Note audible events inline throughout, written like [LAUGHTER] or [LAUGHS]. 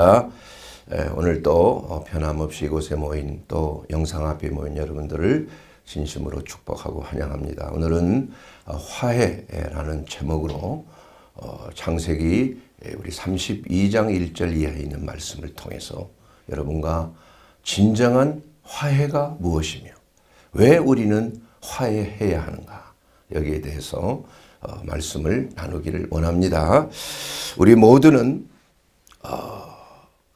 있습니다. 예, 오늘 또 어, 변함없이 이곳에 모인 또 영상 앞에 모인 여러분들을 진심으로 축복하고 환영합니다. 오늘은 어, 화해라는 제목으로 창세기 어, 예, 우리 32장 1절 이하에 있는 말씀을 통해서 여러분과 진정한 화해가 무엇이며 왜 우리는 화해해야 하는가 여기에 대해서 말씀을 나누기를 원합니다. 우리 모두는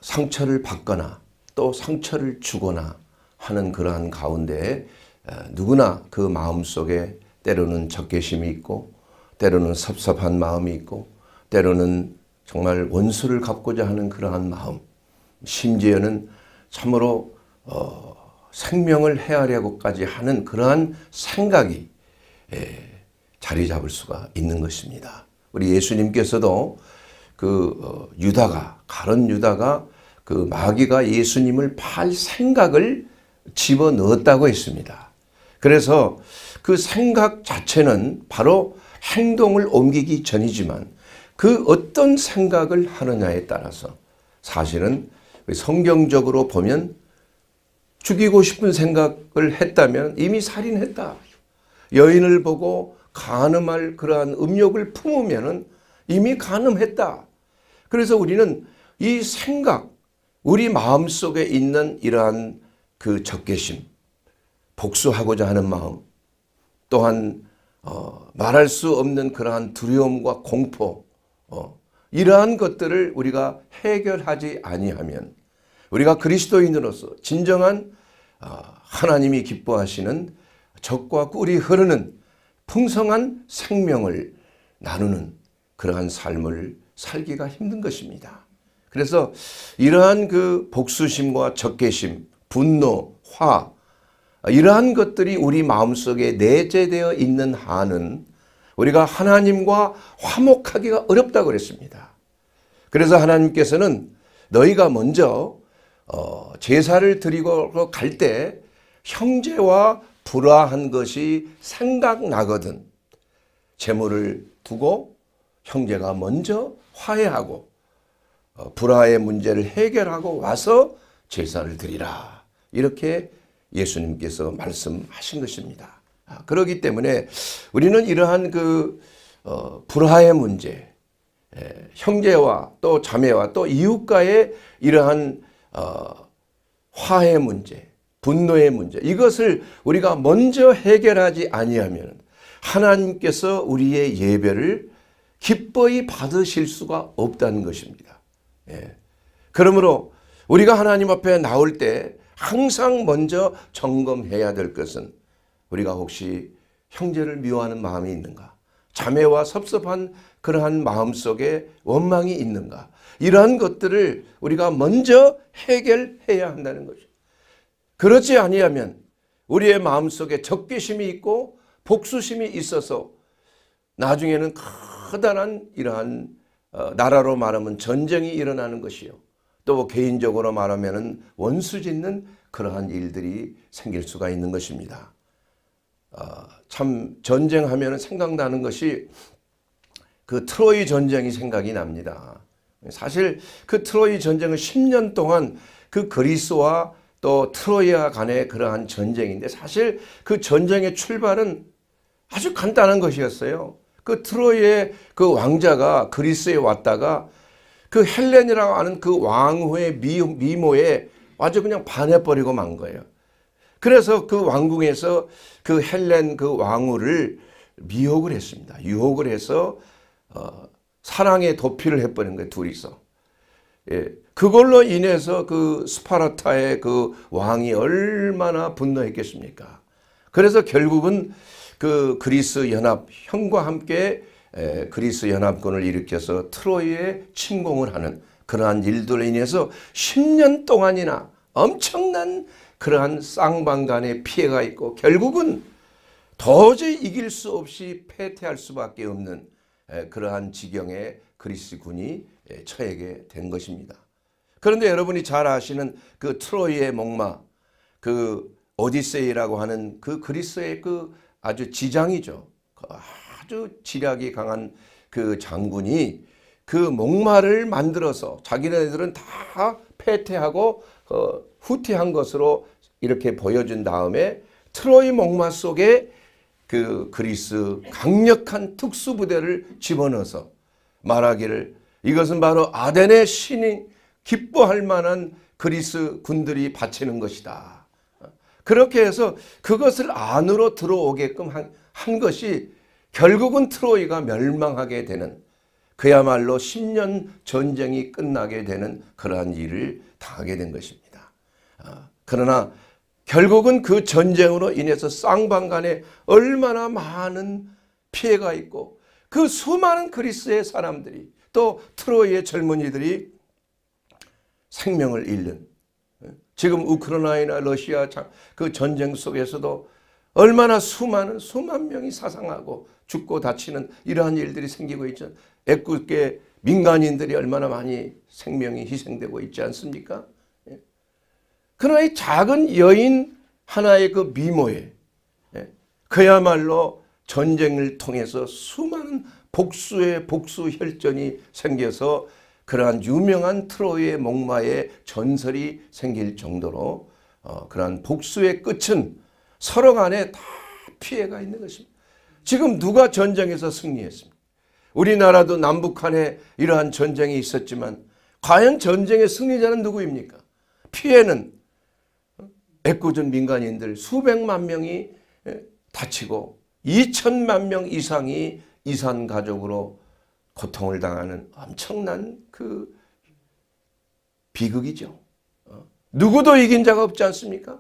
상처를 받거나 또 상처를 주거나 하는 그러한 가운데 누구나 그 마음속에 때로는 적개심이 있고 때로는 섭섭한 마음이 있고 때로는 정말 원수를 갚고자 하는 그러한 마음 심지어는 참으로 어, 생명을 해하려고까지 하는 그러한 생각이 예, 자리 잡을 수가 있는 것입니다. 우리 예수님께서도 그 어, 유다가 가론 유다가 그 마귀가 예수님을 팔 생각을 집어넣었다고 했습니다. 그래서 그 생각 자체는 바로 행동을 옮기기 전이지만 그 어떤 생각을 하느냐에 따라서 사실은 성경적으로 보면 죽이고 싶은 생각을 했다면 이미 살인했다. 여인을 보고 가늠할 그러한 음욕을 품으면 이미 가늠했다. 그래서 우리는 이 생각, 우리 마음 속에 있는 이러한 그 적개심, 복수하고자 하는 마음, 또한 어, 말할 수 없는 그러한 두려움과 공포, 어, 이러한 것들을 우리가 해결하지 아니하면 우리가 그리스도인으로서 진정한 어, 하나님이 기뻐하시는 적과 꿀이 흐르는 풍성한 생명을 나누는 그러한 삶을 살기가 힘든 것입니다. 그래서 이러한 그 복수심과 적개심, 분노, 화 이러한 것들이 우리 마음속에 내재되어 있는 한은 우리가 하나님과 화목하기가 어렵다고 그랬습니다. 그래서 하나님께서는 너희가 먼저 어, 제사를 드리고 갈 때 형제와 불화한 것이 생각나거든 재물을 두고 형제가 먼저 화해하고 어, 불화의 문제를 해결하고 와서 제사를 드리라. 이렇게 예수님께서 말씀하신 것입니다. 아, 그러기 때문에 우리는 이러한 그 어, 불화의 문제, 형제와 또 자매와 또 이웃과의 이러한 어, 화해 문제, 분노의 문제 이것을 우리가 먼저 해결하지 아니하면 하나님께서 우리의 예배를 기꺼이 받으실 수가 없다는 것입니다. 예. 그러므로 우리가 하나님 앞에 나올 때 항상 먼저 점검해야 될 것은 우리가 혹시 형제를 미워하는 마음이 있는가? 자매와 섭섭한 그러한 마음 속에 원망이 있는가? 이러한 것들을 우리가 먼저 해결해야 한다는 거죠. 그렇지 아니하면 우리의 마음 속에 적개심이 있고 복수심이 있어서 나중에는 커다란 이러한 어, 나라로 말하면 전쟁이 일어나는 것이요. 또 개인적으로 말하면 원수 짓는 그러한 일들이 생길 수가 있는 것입니다. 어, 참 전쟁하면 생각나는 것이 그 트로이 전쟁이 생각이 납니다. 사실 그 트로이 전쟁은 10년 동안 그 그리스와 또 트로이아 간의 그러한 전쟁인데 사실 그 전쟁의 출발은 아주 간단한 것이었어요. 그 트로이의 그 왕자가 그리스에 왔다가 그 헬렌이라고 하는 그 왕후의 미, 미모에 아주 그냥 반해버리고 만 거예요. 그래서 그 왕궁에서 그 헬렌 그 왕후를 미혹을 했습니다. 유혹을 해서 어, 사랑의 도피를 해버린 거예요. 둘이서. 예. 그걸로 인해서 그 스파르타의 그 왕이 얼마나 분노했겠습니까? 그래서 결국은 그 그리스 연합형과 함께 그리스 연합군을 일으켜서 트로이에 침공을 하는 그러한 일들로 인해서 10년 동안이나 엄청난 그러한 쌍방간의 피해가 있고 결국은 도저히 이길 수 없이 패퇴할 수밖에 없는 그러한 지경에 그리스군이 처하게 된 것입니다. 그런데 여러분이 잘 아시는 그 트로이의 목마, 그 오디세이라고 하는 그 그리스의 그 아주 지장이죠. 그 아주 지략이 강한 그 장군이 그 목마를 만들어서 자기네들은 다 패퇴하고 어, 후퇴한 것으로 이렇게 보여준 다음에 트로이 목마 속에 그 그리스 강력한 특수부대를 집어넣어서 말하기를 이것은 바로 아덴의 신이 기뻐할 만한 그리스 군들이 바치는 것이다. 그렇게 해서 그것을 안으로 들어오게끔 한, 한 것이 결국은 트로이가 멸망하게 되는 그야말로 10년 전쟁이 끝나게 되는 그러한 일을 당하게 된 것입니다. 아, 그러나 결국은 그 전쟁으로 인해서 쌍방간에 얼마나 많은 피해가 있고 그 수많은 그리스의 사람들이 또 트로이의 젊은이들이 생명을 잃는 지금 우크라이나 러시아 그 전쟁 속에서도 얼마나 수많은 수만 명이 사상하고 죽고 다치는 이러한 일들이 생기고 있죠. 애꿎게 민간인들이 얼마나 많이 생명이 희생되고 있지 않습니까? 예. 그러나 이 작은 여인 하나의 그 미모에 예, 그야말로 전쟁을 통해서 수많은 복수의 복수 혈전이 생겨서 그러한 유명한 트로이의 목마의 전설이 생길 정도로 어, 그러한 복수의 끝은 서로 간에 다 피해가 있는 것입니다. 지금 누가 전쟁에서 승리했습니까? 우리나라도 남북한에 이러한 전쟁이 있었지만 과연 전쟁의 승리자는 누구입니까? 피해는 애꿎은 민간인들 수백만 명이 다치고 2천만 명 이상이 이산 가족으로 고통을 당하는 엄청난 그 비극이죠. 어? 누구도 이긴 자가 없지 않습니까?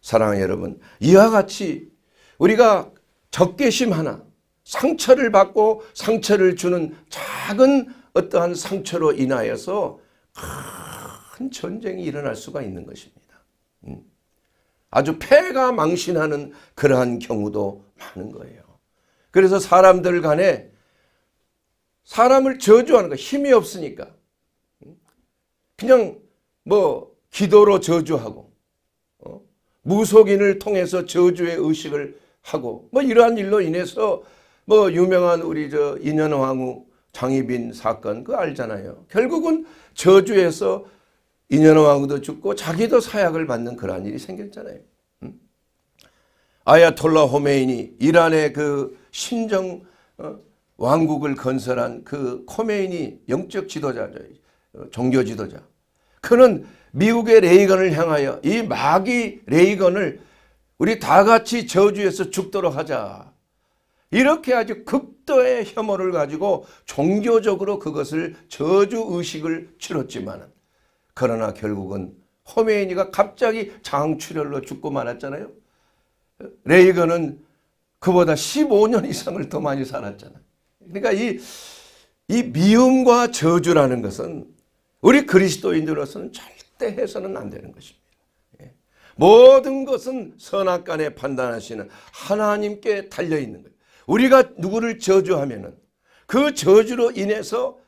사랑하는 여러분, 이와 같이 우리가 적개심 하나, 상처를 받고 상처를 주는 작은 어떠한 상처로 인하여서 큰 전쟁이 일어날 수가 있는 것입니다. 음. 아주 폐가 망신하는 그러한 경우도 많은 거예요. 그래서 사람들 간에 사람을 저주하는 거 힘이 없으니까 그냥 뭐 기도로 저주하고 어? 무속인을 통해서 저주의 의식을 하고 뭐 이러한 일로 인해서 뭐 유명한 우리 저 인현왕후 장희빈 사건 그거 알잖아요. 결국은 저주에서 인현왕후도 죽고 자기도 사약을 받는 그러한 일이 생겼잖아요. 음? 아야톨라 호메인이 이란의 그 신정 어? 왕국을 건설한 그 코메인이 영적 지도자죠. 종교 지도자. 그는 미국의 레이건을 향하여 이 마귀 레이건을 우리 다 같이 저주해서 죽도록 하자. 이렇게 아주 극도의 혐오를 가지고 종교적으로 그것을 저주 의식을 치렀지만 그러나 결국은 허메인이가 갑자기 장출혈로 죽고 말았잖아요. 레이건은 그보다 15년 이상을 더 많이 살았잖아요. 그러니까 이, 이 미움과 저주라는 것은 우리 그리스도인들로서는 절대 해서는 안 되는 것입니다. 예. 모든 것은 선악간에 판단하시는 하나님께 달려있는 거예요. 우리가 누구를 저주하면 그 저주로 인해서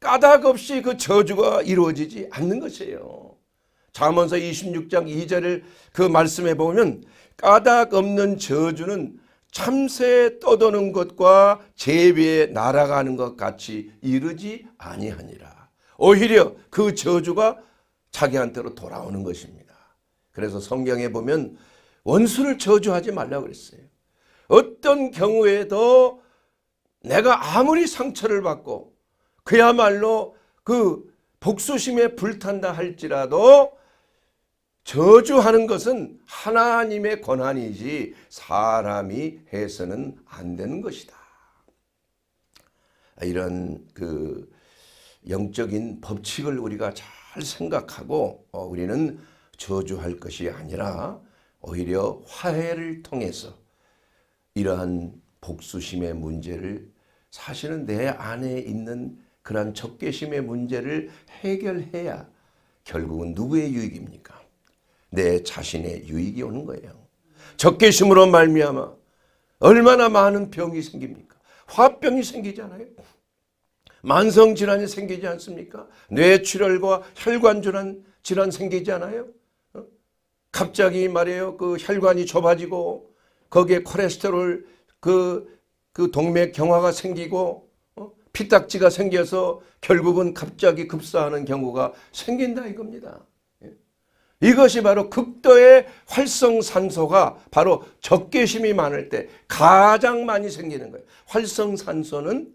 까닭 없이 그 저주가 이루어지지 않는 것이에요. 잠언서 26장 2절을 그 말씀해 보면 까닭 없는 저주는 참새에 떠도는 것과 제비에 날아가는 것 같이 이르지 아니하니라. 오히려 그 저주가 자기한테로 돌아오는 것입니다. 그래서 성경에 보면 원수를 저주하지 말라고 그랬어요. 어떤 경우에도 내가 아무리 상처를 받고 그야말로 그 복수심에 불탄다 할지라도 저주하는 것은 하나님의 권한이지 사람이 해서는 안 되는 것이다. 이런 그 영적인 법칙을 우리가 잘 생각하고 어, 우리는 저주할 것이 아니라 오히려 화해를 통해서 이러한 복수심의 문제를 사실은 내 안에 있는 그러한 적개심의 문제를 해결해야 결국은 누구의 유익입니까? 내 자신의 유익이 오는 거예요. 적개심으로 말미암아 얼마나 많은 병이 생깁니까? 화병이 생기잖아요. 만성 질환이 생기지 않습니까? 뇌출혈과 혈관 질환 질환 생기지 않아요? 어? 갑자기 말이에요. 그 혈관이 좁아지고 거기에 콜레스테롤 그그 그 동맥 경화가 생기고 어? 피딱지가 생겨서 결국은 갑자기 급사하는 경우가 생긴다 이겁니다. 이것이 바로 극도의 활성산소가 바로 적개심이 많을 때 가장 많이 생기는 거예요. 활성산소는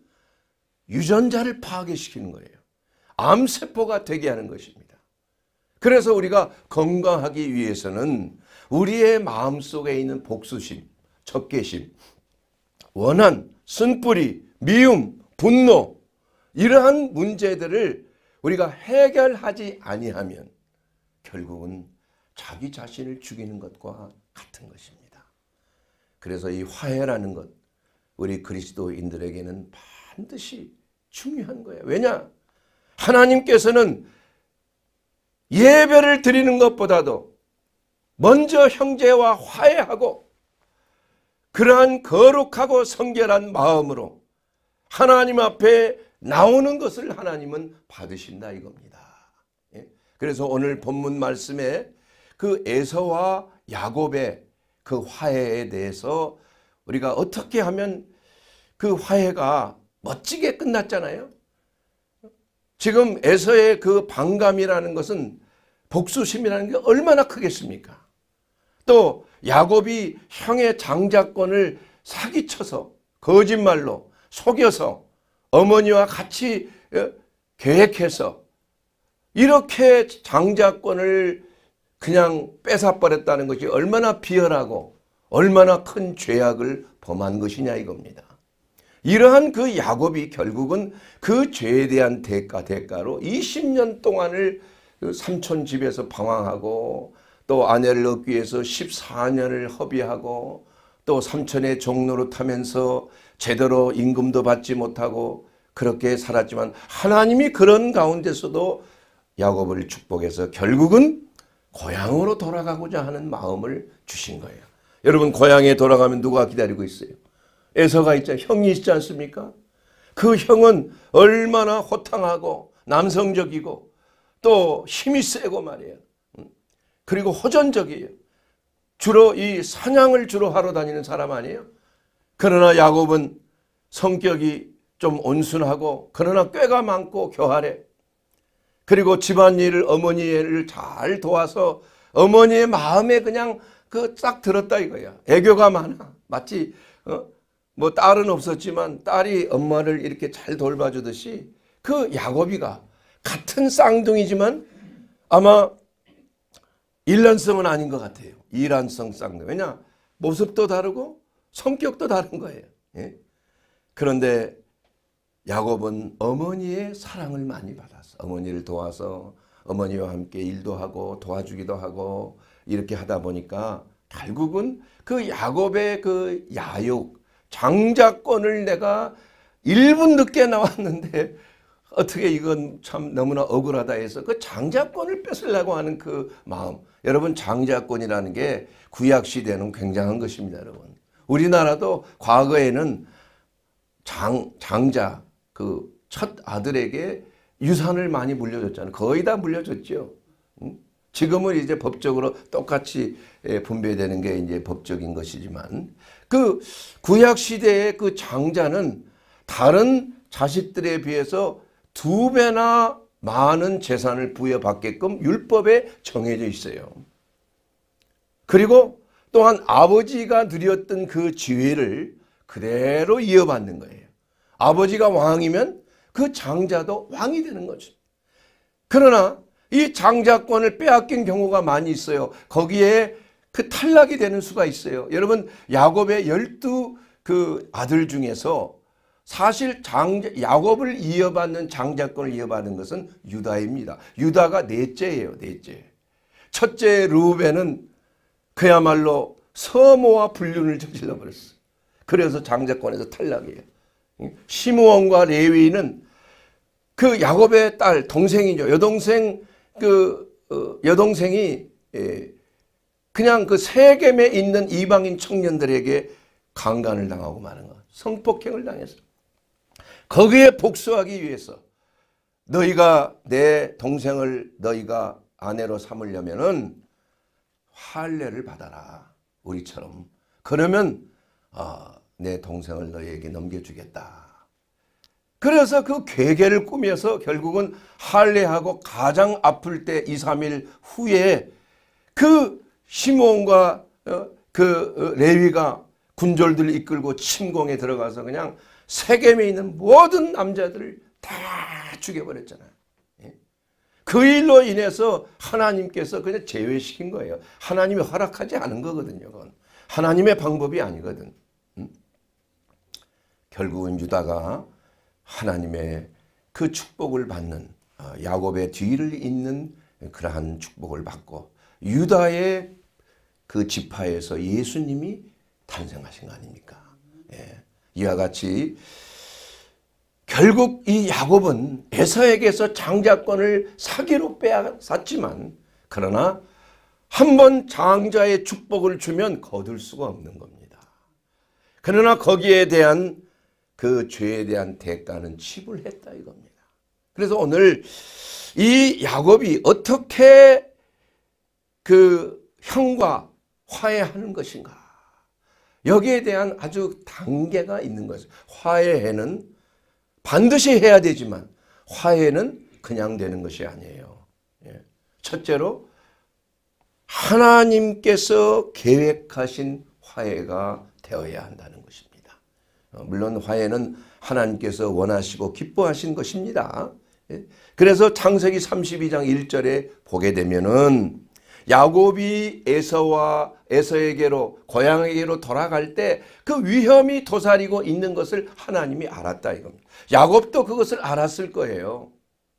유전자를 파괴시키는 거예요. 암세포가 되게 하는 것입니다. 그래서 우리가 건강하기 위해서는 우리의 마음속에 있는 복수심, 적개심, 원한, 쓴뿌리, 미움, 분노 이러한 문제들을 우리가 해결하지 아니하면 결국은 자기 자신을 죽이는 것과 같은 것입니다. 그래서 이 화해라는 것 우리 그리스도인들에게는 반드시 중요한 거예요. 왜냐? 하나님께서는 예배를 드리는 것보다도 먼저 형제와 화해하고 그러한 거룩하고 성결한 마음으로 하나님 앞에 나오는 것을 하나님은 받으신다 이겁니다. 그래서 오늘 본문 말씀에 그 에서와 야곱의 그 화해에 대해서 우리가 어떻게 하면 그 화해가 멋지게 끝났잖아요. 지금 에서의 그 반감이라는 것은 복수심이라는 게 얼마나 크겠습니까? 또 야곱이 형의 장자권을 사기쳐서 거짓말로 속여서 어머니와 같이 어, 계획해서 이렇게 장자권을 그냥 뺏어버렸다는 것이 얼마나 비열하고 얼마나 큰 죄악을 범한 것이냐 이겁니다. 이러한 그 야곱이 결국은 그 죄에 대한 대가 대가로 20년 동안을 그 삼촌 집에서 방황하고 또 아내를 얻기 위해서 14년을 허비하고 또 삼촌의 종로로 타면서 제대로 임금도 받지 못하고 그렇게 살았지만 하나님이 그런 가운데서도 야곱을 축복해서 결국은 고향으로 돌아가고자 하는 마음을 주신 거예요. 여러분 고향에 돌아가면 누가 기다리고 있어요? 에서가 있죠. 형이 있지 않습니까? 그 형은 얼마나 호탕하고 남성적이고 또 힘이 세고 말이에요. 음. 그리고 호전적이에요. 주로 이 사냥을 주로 하러 다니는 사람 아니에요? 그러나 야곱은 성격이 좀 온순하고 그러나 꾀가 많고 교활해 그리고 집안일을 어머니를 잘 도와서 어머니의 마음에 그냥 그 싹 들었다 이거야. 애교가 많아. 마치 어? 뭐 딸은 없었지만 딸이 엄마를 이렇게 잘 돌봐주듯이 그 야곱이가 같은 쌍둥이지만 아마 일란성은 아닌 것 같아요. 일란성 쌍둥이. 왜냐? 모습도 다르고 성격도 다른 거예요. 예? 그런데 야곱은 어머니의 사랑을 많이 받았어. 어머니를 도와서 어머니와 함께 일도 하고 도와주기도 하고 이렇게 하다 보니까 결국은 그 야곱의 그 야욕, 장자권을 내가 1분 늦게 나왔는데 [LAUGHS] 어떻게 이건 참 너무나 억울하다 해서 그 장자권을 뺏으려고 하는 그 마음. 여러분 장자권이라는 게 구약시대는 굉장한 것입니다 여러분. 우리나라도 과거에는 장, 장자, 그첫 아들에게 유산을 많이 물려줬잖아요. 거의 다 물려줬죠. 지금은 이제 법적으로 똑같이 예, 분배되는 게 이제 법적인 것이지만 그 구약 시대의 그 장자는 다른 자식들에 비해서 두 배나 많은 재산을 부여받게끔 율법에 정해져 있어요. 그리고 또한 아버지가 누렸던 그 지위를 그대로 이어받는 거예요. 아버지가 왕이면 그 장자도 왕이 되는 거죠. 그러나 이 장자권을 빼앗긴 경우가 많이 있어요. 거기에 그 탈락이 되는 수가 있어요. 여러분 야곱의 열두 그 아들 중에서 사실 장 야곱을 이어받는 장자권을 이어받는 것은 유다입니다. 유다가 넷째예요. 넷째. 첫째 루벤은 그야말로 서모와 불륜을 저질러 버렸어. 그래서 장자권에서 탈락이에요. 시므원과 레위는 그 야곱의 딸 동생이죠. 여동생 그 어, 여동생이 예, 그냥 그 세겜에 있는 이방인 청년들에게 강간을 당하고 마는 것. 성폭행을 당했어. 거기에 복수하기 위해서 너희가 내 동생을 너희가 아내로 삼으려면은 할례를 받아라. 우리처럼. 그러면 어, 내 동생을 너에게 넘겨주겠다. 그래서 그 괴계를 꾸며서 결국은 할례하고 가장 아플 때 2, 3일 후에 그 시몬과 어, 그 어, 레위가 군졸들을 이끌고 침공에 들어가서 그냥 세겜에 있는 모든 남자들을 다 죽여버렸잖아요. 예? 그 일로 인해서 하나님께서 그냥 제외시킨 거예요. 하나님이 허락하지 않은 거거든요. 그건. 하나님의 방법이 아니거든. 요 결국은 유다가 하나님의 그 축복을 받는 어, 야곱의 뒤를 잇는 그러한 축복을 받고 유다의 그 지파에서 예수님이 탄생하신 거 아닙니까? 예. 이와 같이 결국 이 야곱은 에서에게서 장자권을 사기로 빼앗았지만 그러나 한 번 장자의 축복을 주면 거둘 수가 없는 겁니다. 그러나 거기에 대한 그 죄에 대한 대가는 지불했다 이겁니다. 그래서 오늘 이 야곱이 어떻게 그 형과 화해하는 것인가 여기에 대한 아주 단계가 있는 거죠. 화해는 반드시 해야 되지만 화해는 그냥 되는 것이 아니에요. 예. 첫째로 하나님께서 계획하신 화해가 되어야 한다는 어, 물론 화해는 하나님께서 원하시고 기뻐하신 것입니다. 예? 그래서 창세기 32장 1절에 보게 되면은 야곱이 에서와 에서에게로 고향에게로 돌아갈 때 그 위험이 도사리고 있는 것을 하나님이 알았다 이겁니다. 야곱도 그것을 알았을 거예요.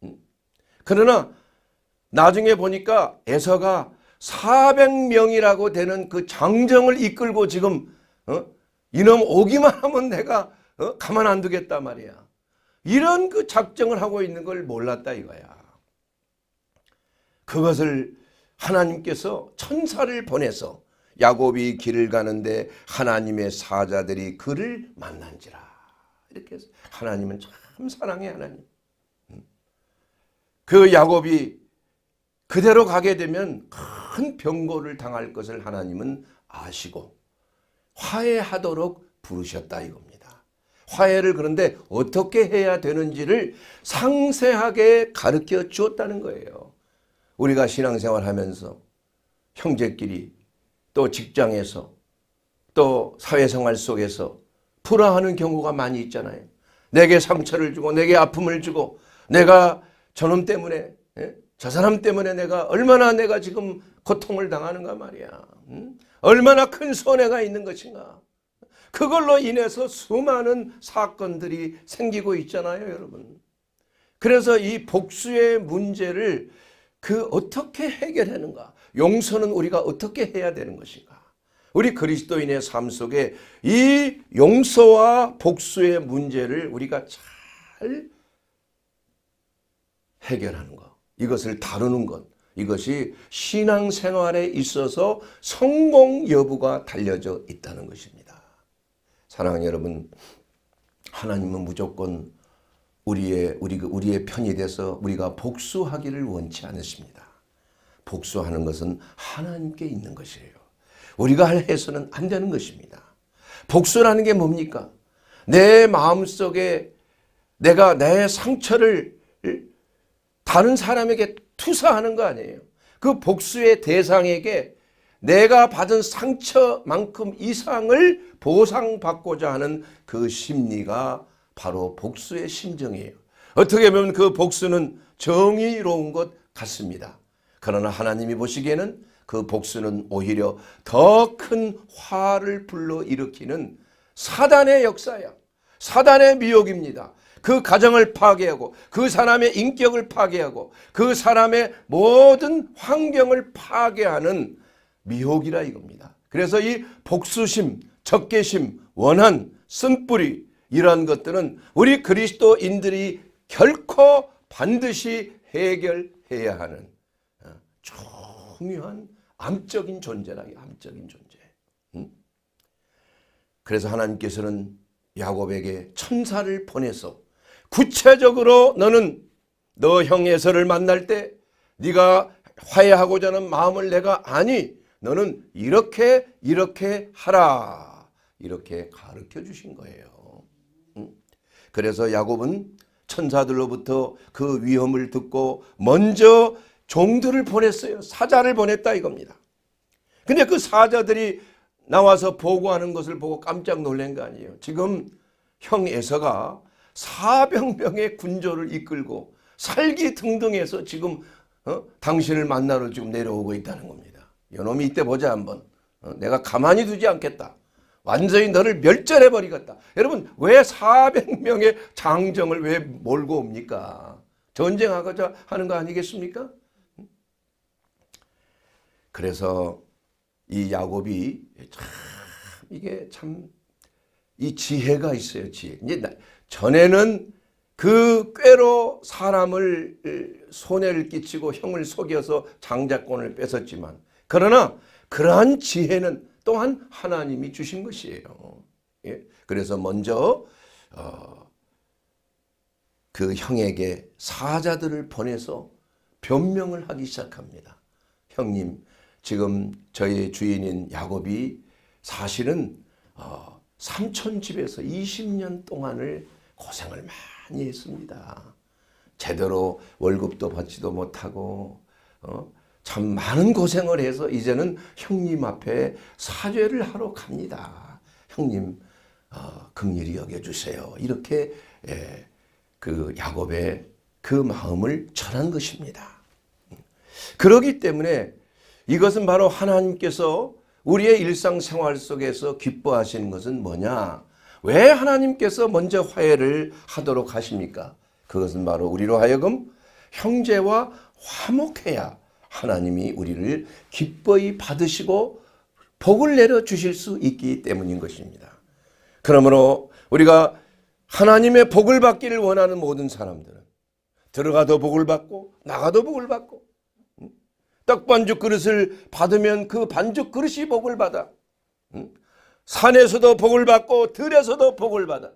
음? 그러나 나중에 보니까 에서가 400명이라고 되는 그 장정을 이끌고 지금 어? 이놈 오기만 하면 내가 어? 가만 안 두겠다 말이야. 이런 그 작정을 하고 있는 걸 몰랐다 이거야. 그것을 하나님께서 천사를 보내서 야곱이 길을 가는데 하나님의 사자들이 그를 만난지라. 이렇게 해서 하나님은 참 사랑해 하나님. 음. 그 야곱이 그대로 가게 되면 큰 병고를 당할 것을 하나님은 아시고 화해하도록 부르셨다 이겁니다. 화해를 그런데 어떻게 해야 되는지를 상세하게 가르쳐 주었다는 거예요. 우리가 신앙생활 하면서 형제끼리 또 직장에서 또 사회생활 속에서 불화하는 경우가 많이 있잖아요. 내게 상처를 주고 내게 아픔을 주고 내가 저놈 때문에 예? 저 사람 때문에 내가 얼마나 내가 지금 고통을 당하는가 말이야. 응? 음? 얼마나 큰 손해가 있는 것인가. 그걸로 인해서 수많은 사건들이 생기고 있잖아요 여러분. 그래서 이 복수의 문제를 그 어떻게 해결하는가 용서는 우리가 어떻게 해야 되는 것인가 우리 그리스도인의 삶 속에 이 용서와 복수의 문제를 우리가 잘 해결하는 것 이것을 다루는 것 이것이 신앙생활에 있어서 성공 여부가 달려져 있다는 것입니다. 사랑하는 여러분, 하나님은 무조건 우리의 우리 우리의 편이 돼서 우리가 복수하기를 원치 않으십니다. 복수하는 것은 하나님께 있는 것이에요. 우리가 해서는 안 되는 것입니다. 복수라는 게 뭡니까? 내 마음속에 내가 내 상처를 다른 사람에게 투사하는 거 아니에요. 그 복수의 대상에게 내가 받은 상처만큼 이상을 보상받고자 하는 그 심리가 바로 복수의 심정이에요. 어떻게 보면 그 복수는 정의로운 것 같습니다. 그러나 하나님이 보시기에는 그 복수는 오히려 더 큰 화를 불러일으키는 사단의 역사야. 사단의 미혹입니다. 그 가정을 파괴하고 그 사람의 인격을 파괴하고 그 사람의 모든 환경을 파괴하는 미혹이라 이겁니다. 그래서 이 복수심, 적개심, 원한, 쓴뿌리 이러한 것들은 우리 그리스도인들이 결코 반드시 해결해야 하는 어, 중요한 암적인 존재라 암적인 존재. 음? 그래서 하나님께서는 야곱에게 천사를 보내서 구체적으로 너는 너 형에서를 만날 때 네가 화해하고자 하는 마음을 내가 아니 너는 이렇게 이렇게 하라 이렇게 가르쳐 주신 거예요. 그래서 야곱은 천사들로부터 그 위험을 듣고 먼저 종들을 보냈어요. 사자를 보냈다 이겁니다. 근데 그 사자들이 나와서 보고하는 것을 보고 깜짝 놀란 거 아니에요. 지금 형 에서가 사병병의 군조를 이끌고 살기 등등해서 지금 어? 당신을 만나러 지금 내려오고 있다는 겁니다. 요놈이 이때 보자 한번. 어? 내가 가만히 두지 않겠다. 완전히 너를 멸절해버리겠다. 여러분 왜 400명의 장정을 왜 몰고 옵니까? 전쟁하고자 하는 거 아니겠습니까? 그래서 이 야곱이 참 이게 참 이 지혜가 있어요. 지혜. 이제 전에는 그 꾀로 사람을 손해를 끼치고 형을 속여서 장자권을 뺏었지만 그러나 그러한 지혜는 또한 하나님이 주신 것이에요. 예? 그래서 먼저 어, 그 형에게 사자들을 보내서 변명을 하기 시작합니다. 형님 지금 저희 주인인 야곱이 사실은 어, 삼촌 집에서 20년 동안을 고생을 많이 했습니다. 제대로 월급도 받지도 못하고 어? 참 많은 고생을 해서 이제는 형님 앞에 사죄를 하러 갑니다. 형님 어, 긍휼히 여겨주세요. 이렇게 예, 그 야곱의 그 마음을 전한 것입니다. 그러기 때문에 이것은 바로 하나님께서 우리의 일상생활 속에서 기뻐하시는 것은 뭐냐? 왜 하나님께서 먼저 화해를 하도록 하십니까? 그것은 바로 우리로 하여금 형제와 화목해야 하나님이 우리를 기뻐히 받으시고 복을 내려 주실 수 있기 때문인 것입니다. 그러므로 우리가 하나님의 복을 받기를 원하는 모든 사람들은 들어가도 복을 받고 나가도 복을 받고 떡 반죽 그릇을 받으면 그 반죽 그릇이 복을 받아 산에서도 복을 받고 들에서도 복을 받아.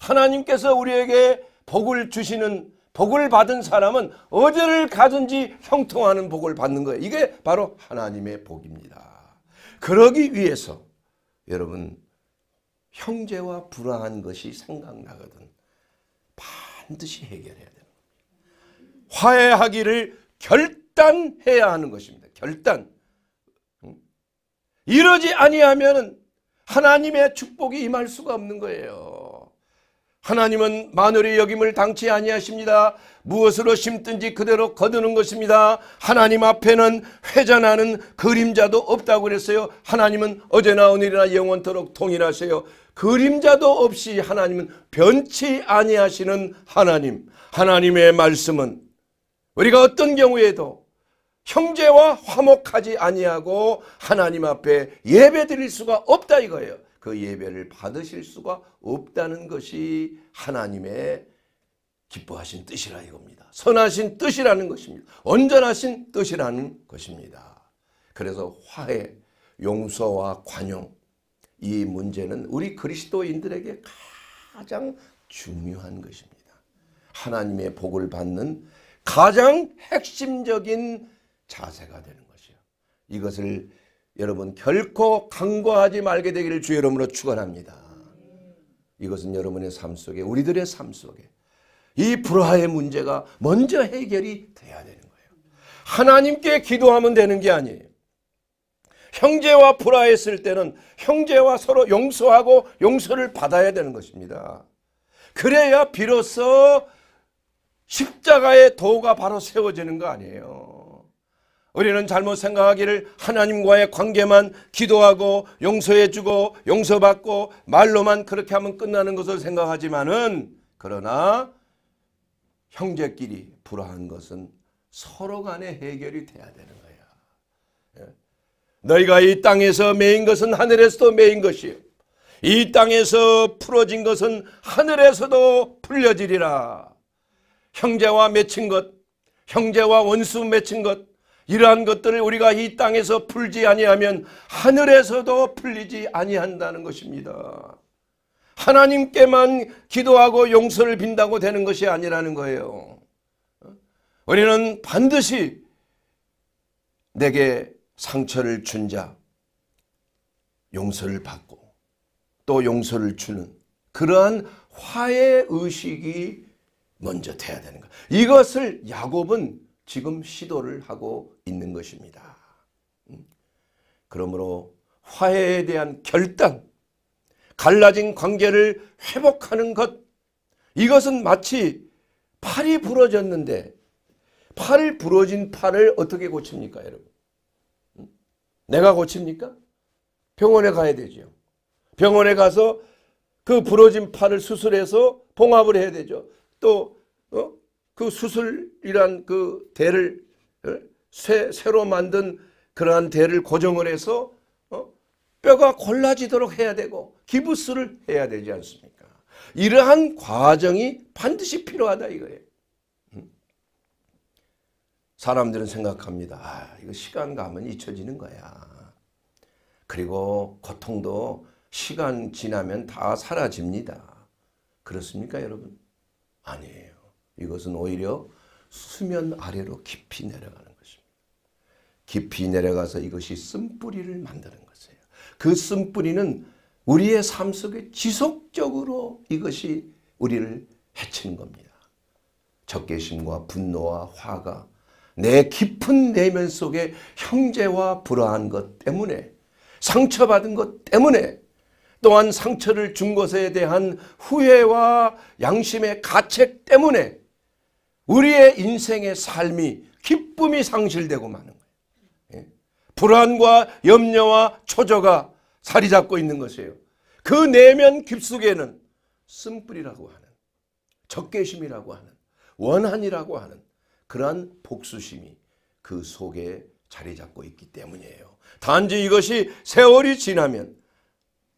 하나님께서 우리에게 복을 주시는 복을 받은 사람은 어제를 가든지 형통하는 복을 받는 거예요. 이게 바로 하나님의 복입니다. 그러기 위해서 여러분 형제와 불화한 것이 생각나거든 반드시 해결해야 됩니다. 화해하기를 결단해야 하는 것입니다. 결단. 이러지 아니하면 하나님의 축복이 임할 수가 없는 거예요. 하나님은 마늘의 여김을 당치 아니하십니다. 무엇으로 심든지 그대로 거두는 것입니다. 하나님 앞에는 회전하는 그림자도 없다고 그랬어요. 하나님은 어제나 오늘이나 영원토록 동일하세요. 그림자도 없이 하나님은 변치 아니하시는 하나님. 하나님의 말씀은 우리가 어떤 경우에도 형제와 화목하지 아니하고 하나님 앞에 예배드릴 수가 없다 이거예요. 그 예배를 받으실 수가 없다는 것이 하나님의 기뻐하신 뜻이라 이겁니다. 선하신 뜻이라는 것입니다. 온전하신 뜻이라는 것입니다. 그래서 화해, 용서와 관용 이 문제는 우리 그리스도인들에게 가장 중요한 것입니다. 하나님의 복을 받는 가장 핵심적인 자세가 되는 것이요. 이것을 여러분 결코 강과하지 말게 되기를 주의 이름으로 축원합니다. 이것은 여러분의 삶 속에 우리들의 삶 속에 이 불화의 문제가 먼저 해결이 돼야 되는 거예요. 하나님께 기도하면 되는 게 아니에요. 형제와 불화했을 때는 형제와 서로 용서하고 용서를 받아야 되는 것입니다. 그래야 비로소 십자가의 도가 바로 세워지는 거 아니에요. 우리는 잘못 생각하기를 하나님과의 관계만 기도하고 용서해주고 용서받고 말로만 그렇게 하면 끝나는 것을 생각하지만은 그러나 형제끼리 불화한 것은 서로 간에 해결이 돼야 되는 거야. 예. 너희가 이 땅에서 매인 것은 하늘에서도 매인 것이요. 이 땅에서 풀어진 것은 하늘에서도 풀려지리라. 형제와 맺힌 것, 형제와 원수 맺힌 것, 이러한 것들을 우리가 이 땅에서 풀지 아니하면 하늘에서도 풀리지 아니한다는 것입니다. 하나님께만 기도하고 용서를 빈다고 되는 것이 아니라는 거예요. 우리는 반드시 내게 상처를 준 자, 용서를 받고 또 용서를 주는 그러한 화해 의식이 먼저 돼야 되는 거. 이것을 야곱은 지금 시도를 하고 있는 것입니다. 음? 그러므로 화해에 대한 결단, 갈라진 관계를 회복하는 것, 이것은 마치 팔이 부러졌는데 팔 부러진 팔을 어떻게 고칩니까 여러분? 음? 내가 고칩니까? 병원에 가야 되죠. 병원에 가서 그 부러진 팔을 수술해서 봉합을 해야 되죠. 또 어? 그 수술이란 그 대를 새, 어, 새로 만든 그러한 대를 고정을 해서 어? 뼈가 골라지도록 해야 되고 기부스를 해야 되지 않습니까? 이러한 과정이 반드시 필요하다 이거예요. 음. 사람들은 생각합니다. 아, 이거 시간 가면 잊혀지는 거야. 그리고 고통도 시간 지나면 다 사라집니다. 그렇습니까, 여러분? 아니에요. 이것은 오히려 수면 아래로 깊이 내려가는 것입니다. 깊이 내려가서 이것이 쓴뿌리를 만드는 것이에요. 그 쓴뿌리는 우리의 삶 속에 지속적으로 이것이 우리를 해치는 겁니다. 적개심과 분노와 화가 내 깊은 내면 속에 형제와 불화한 것 때문에 상처받은 것 때문에 또한 상처를 준 것에 대한 후회와 양심의 가책 때문에 우리의 인생의 삶이 기쁨이 상실되고 마는 거예요. 예. 불안과 염려와 초조가 자리잡고 있는 것이에요. 그 내면 깊숙에는 쓴뿌리라고 하는 적개심이라고 하는 원한이라고 하는 그러한 복수심이 그 속에 자리 잡고 있기 때문이에요. 단지 이것이 세월이 지나면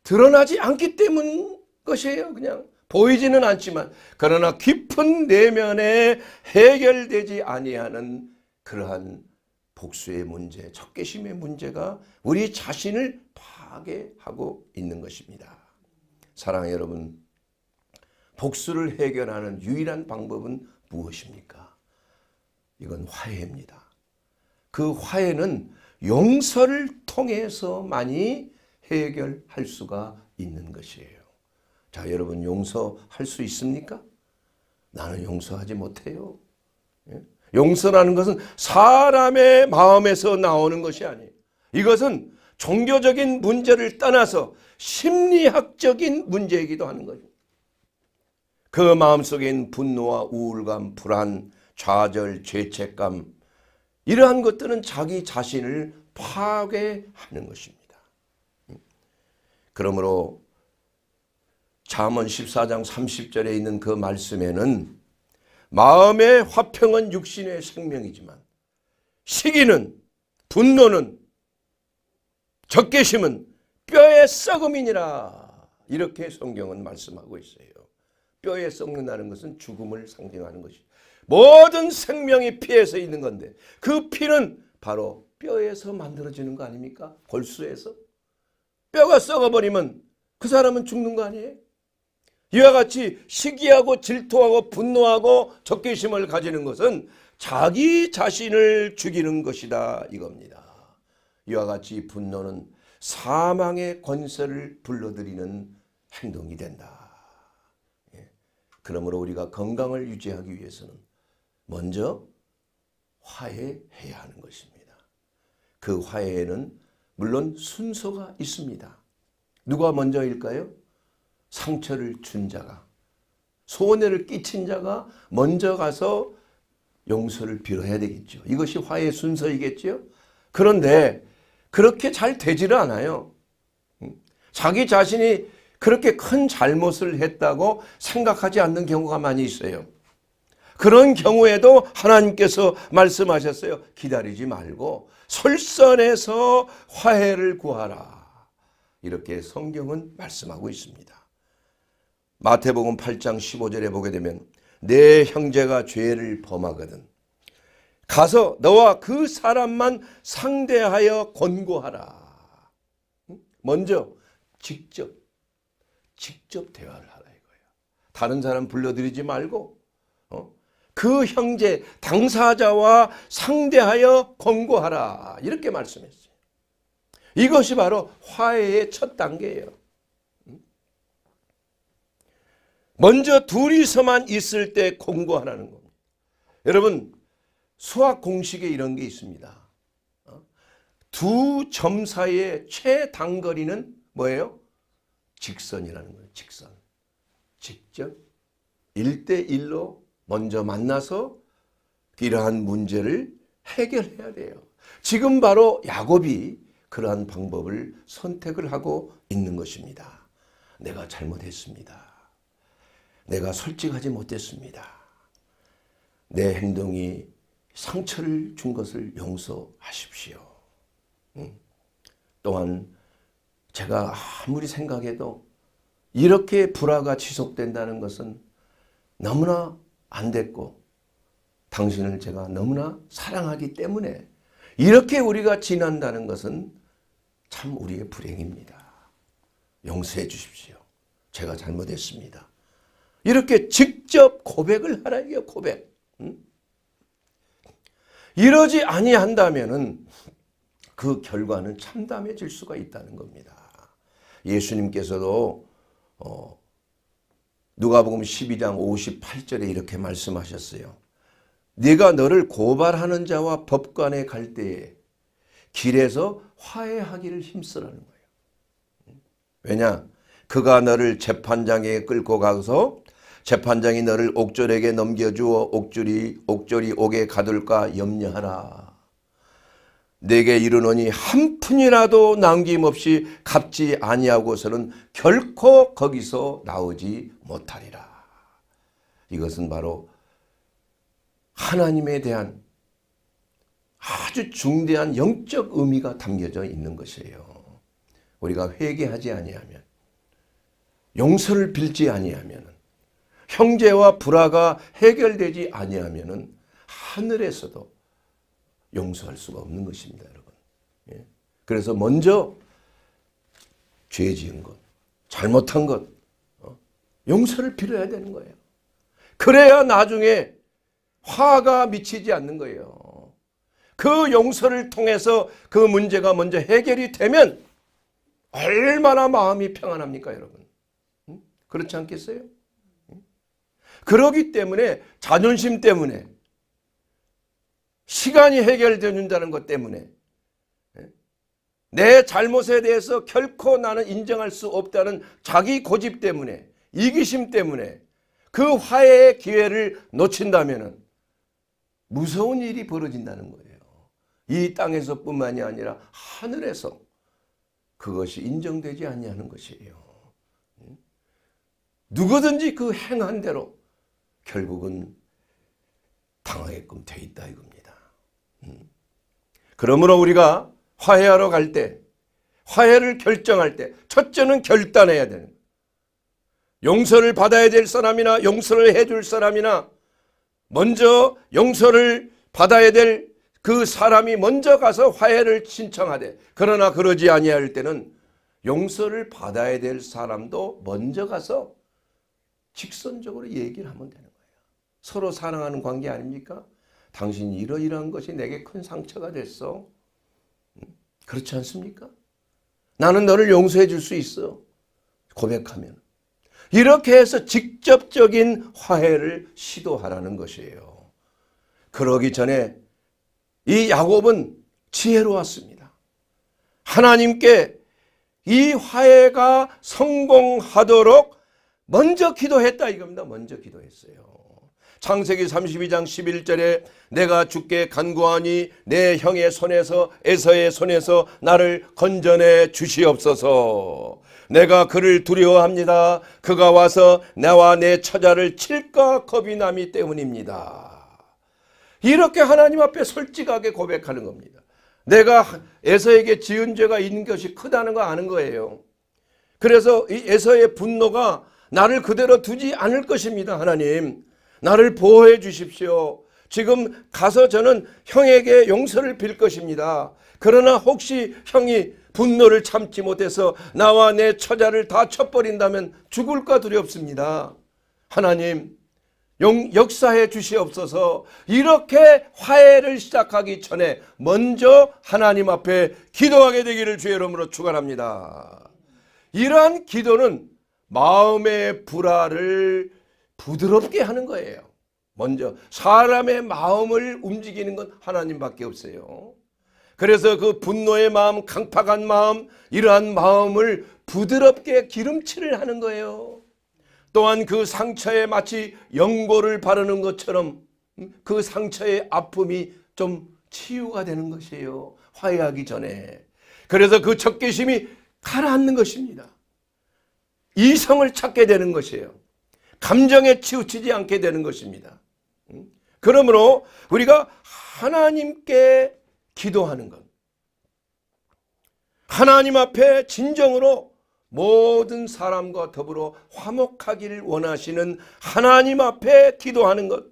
드러나지 않기 때문 것이에요. 그냥 보이지는 않지만 그러나 깊은 내면에 해결되지 아니하는 그러한 복수의 문제, 적개심의 문제가 우리 자신을 파괴하고 있는 것입니다. 사랑 여러분, 복수를 해결하는 유일한 방법은 무엇입니까? 이건 화해입니다. 그 화해는 용서를 통해서 많이 해결할 수가 있는 것이에요. 자, 여러분 용서할 수 있습니까? 나는 용서하지 못해요. 예? 용서라는 것은 사람의 마음에서 나오는 것이 아니에요. 이것은 종교적인 문제를 떠나서 심리학적인 문제이기도 하는 거죠. 그 마음속에 분노와 우울감, 불안, 좌절, 죄책감 이러한 것들은 자기 자신을 파괴하는 것입니다. 음. 그러므로 잠언 14장 30절에 있는 그 말씀에는 마음의 화평은 육신의 생명이지만 시기는 분노는 적개심은 뼈의 썩음이니라 이렇게 성경은 말씀하고 있어요. 뼈에 썩는다는 것은 죽음을 상징하는 것이 죠 모든 생명이 피에서 있는 건데 그 피는 바로 뼈에서 만들어지는 거 아닙니까? 골수에서 뼈가 썩어버리면 그 사람은 죽는 거 아니에요? 이와 같이 시기하고 질투하고 분노하고 적개심을 가지는 것은 자기 자신을 죽이는 것이다 이겁니다. 이와 같이 분노는 사망의 권세를 불러들이는 행동이 된다. 예. 그러므로 우리가 건강을 유지하기 위해서는 먼저 화해해야 하는 것입니다. 그 화해에는 물론 순서가 있습니다. 누가 먼저일까요? 상처를 준 자가 소원해를 끼친 자가 먼저 가서 용서를 빌어야 되겠죠. 이것이 화해 순서이겠지 그런데 그렇게 잘 되지를 않아요. 음, 자기 자신이 그렇게 큰 잘못을 했다고 생각하지 않는 경우가 많이 있어요. 그런 경우에도 하나님께서 말씀하셨어요. 기다리지 말고 설선에서 화해를 구하라. 이렇게 성경은 말씀하고 있습니다. 마태복음 8장 15절에 보게 되면 내 형제가 죄를 범하거든 가서 너와 그 사람만 상대하여 권고하라. 먼저 직접 직접 대화를 하라 이거예요. 다른 사람 불러들이지 말고 어? 그 형제 당사자와 상대하여 권고하라 이렇게 말씀했어요. 이것이 바로 화해의 첫 단계예요. 먼저 둘이서만 있을 때 공부하라는 겁니다. 여러분 수학 공식에 이런 게 있습니다. 어? 두점 사이의 최단거리는 뭐예요? 직선이라는 거예요. 직선. 직전 1대1로 먼저 만나서 이러한 문제를 해결해야 돼요. 지금 바로 야곱이 그러한 방법을 선택을 하고 있는 것입니다. 내가 잘못했습니다. 내가 솔직하지 못했습니다. 내 행동이 상처를 준 것을 용서하십시오. 또한 제가 아무리 생각해도 이렇게 불화가 지속된다는 것은 너무나 안 됐고 당신을 제가 너무나 사랑하기 때문에 이렇게 우리가 지난다는 것은 참 우리의 불행입니다. 용서해 주십시오. 제가 잘못했습니다. 이렇게 직접 고백을 하라 이게 고백. 이러지 아니한다면은 그 결과는 참담해질 수가 있다는 겁니다. 예수님께서도 어, 누가복음 12장 58절에 이렇게 말씀하셨어요. 네가 너를 고발하는 자와 법관에 갈 때에 길에서 화해하기를 힘쓰라는 거예요. 왜냐? 그가 너를 재판장에 끌고 가서 재판장이 너를 옥졸에게 넘겨주어 옥졸이 옥졸이 옥에 가둘까 염려하라. 내게 이르노니 한 푼이라도 남김없이 갚지 아니하고서는 결코 거기서 나오지 못하리라. 이것은 바로 하나님에 대한 아주 중대한 영적 의미가 담겨져 있는 것이에요. 우리가 회개하지 아니하면 용서를 빌지 아니하면 형제와 불화가 해결되지 아니하면 하늘에서도 용서할 수가 없는 것입니다, 여러분. 예. 그래서 먼저 죄 지은 것, 잘못한 것, 어? 용서를 빌어야 되는 거예요. 그래야 나중에 화가 미치지 않는 거예요. 그 용서를 통해서 그 문제가 먼저 해결이 되면 얼마나 마음이 평안합니까, 여러분? 음? 그렇지 않겠어요? 그러기 때문에 자존심 때문에 시간이 해결되는다는 것 때문에 내 잘못에 대해서 결코 나는 인정할 수 없다는 자기 고집 때문에 이기심 때문에 그 화해의 기회를 놓친다면 무서운 일이 벌어진다는 거예요. 이 땅에서뿐만이 아니라 하늘에서 그것이 인정되지 않냐는 것이에요. 누구든지 그 행한 대로 결국은 당하게끔 돼 있다 이겁니다. 음. 그러므로 우리가 화해하러 갈 때, 화해를 결정할 때, 첫째는 결단해야 되는 용서를 받아야 될 사람이나 용서를 해줄 사람이나 먼저 용서를 받아야 될 그 사람이 먼저 가서 화해를 신청하되 그러나 그러지 아니할 때는 용서를 받아야 될 사람도 먼저 가서 직선적으로 얘기를 하면 됩니다. 서로 사랑하는 관계 아닙니까? 당신이 이러이러한 것이 내게 큰 상처가 됐어. 그렇지 않습니까? 나는 너를 용서해 줄 수 있어. 고백하면. 이렇게 해서 직접적인 화해를 시도하라는 것이에요. 그러기 전에 이 야곱은 지혜로웠습니다. 하나님께 이 화해가 성공하도록 먼저 기도했다 이겁니다. 먼저 기도했어요. 창세기 32장 11절에 내가 죽게 간구하니 내 형의 손에서 에서의 손에서 나를 건져내 주시옵소서. 내가 그를 두려워합니다. 그가 와서 나와 내 처자를 칠까 겁이 남이 때문입니다. 이렇게 하나님 앞에 솔직하게 고백하는 겁니다. 내가 에서에게 지은 죄가 있는 것이 크다는 거 아는 거예요. 그래서 이 에서의 분노가 나를 그대로 두지 않을 것입니다. 하나님. 나를 보호해 주십시오. 지금 가서 저는 형에게 용서를 빌 것입니다. 그러나 혹시 형이 분노를 참지 못해서 나와 내 처자를 다 쳐버린다면 죽을까 두렵습니다. 하나님 역사해 주시옵소서 이렇게 화해를 시작하기 전에 먼저 하나님 앞에 기도하게 되기를 주의 이름으로 축원합니다. 이러한 기도는 마음의 불화를 부드럽게 하는 거예요. 먼저 사람의 마음을 움직이는 건 하나님밖에 없어요. 그래서 그 분노의 마음, 강팍한 마음, 이러한 마음을 부드럽게 기름칠을 하는 거예요. 또한 그 상처에 마치 연고를 바르는 것처럼 음, 그 상처의 아픔이 좀 치유가 되는 것이에요. 화해하기 전에. 그래서 그 적개심이 가라앉는 것입니다. 이성을 찾게 되는 것이에요. 감정에 치우치지 않게 되는 것입니다. 그러므로 우리가 하나님께 기도하는 것. 하나님 앞에 진정으로 모든 사람과 더불어 화목하기를 원하시는 하나님 앞에 기도하는 것.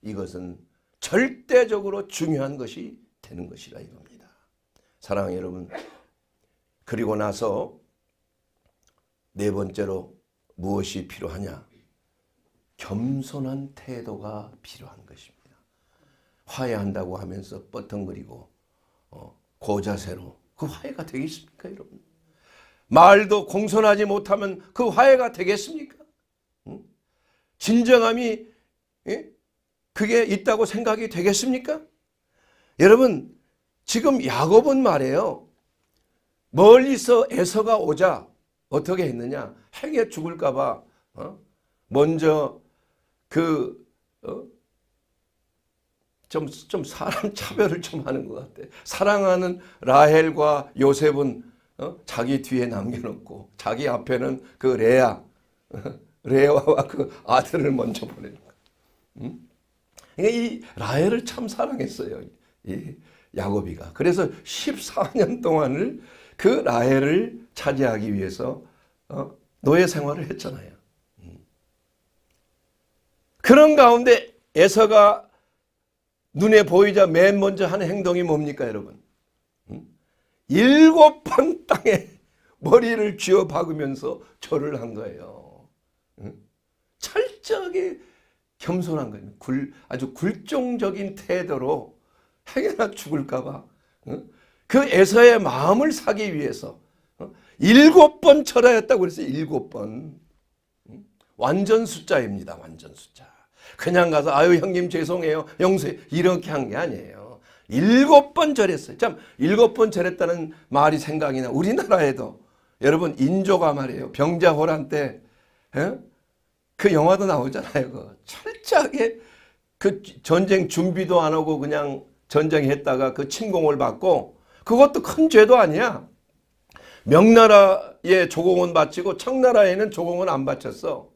이것은 절대적으로 중요한 것이 되는 것이라 이겁니다. 사랑하는 여러분. 그리고 나서 네 번째로 무엇이 필요하냐? 겸손한 태도가 필요한 것입니다. 화해한다고 하면서 뻗텅거리고 어, 고자세로 그 화해가 되겠습니까 여러분? 말도 공손하지 못하면 그 화해가 되겠습니까? 응? 진정함이 예? 그게 있다고 생각이 되겠습니까? 여러분 지금 야곱은 말해요. 멀리서 에서가 오자 어떻게 했느냐? 행해 죽을까 봐 어? 먼저 그, 어? 좀, 좀 사람 [LAUGHS] 차별을 좀 하는 것 같아. 사랑하는 라헬과 요셉은 어? 자기 뒤에 남겨놓고 자기 앞에는 그 레아, [LAUGHS] 레아와 그 아들을 먼저 보내는 거야. 음? 그이 라헬을 참 사랑했어요. 이 야곱이가. 그래서 14년 동안을 그 라헬을 차지하기 위해서 어? 노예 생활을 했잖아요. 그런 가운데 에서가 눈에 보이자 맨 먼저 하는 행동이 뭡니까 여러분? 일곱 번 땅에 [LAUGHS] 머리를 쥐어 박으면서 절을 한 거예요. 철저하게 겸손한 거예요. 굴, 아주 굴종적인 태도로 행여나 죽을까 봐. 그 에서의 마음을 사기 위해서 일곱 번 절하였다고 그랬어요. 일곱 번. 완전 숫자입니다. 완전 숫자. 그냥 가서 아유 형님 죄송해요. 영수해. 이렇게 한 게 아니에요. 일곱 번 절했어요. 참 일곱 번 절했다는 말이 생각이 나. 우리나라에도 여러분 인조가 말이에요. 병자호란 때그 예? 영화도 나오잖아요. 그 철저하게 그 전쟁 준비도 안 하고 그냥 전쟁했다가 그 침공을 받고 그것도 큰 죄도 아니야. 명나라에 조공은 바치고 청나라에는 조공은 안 바쳤어.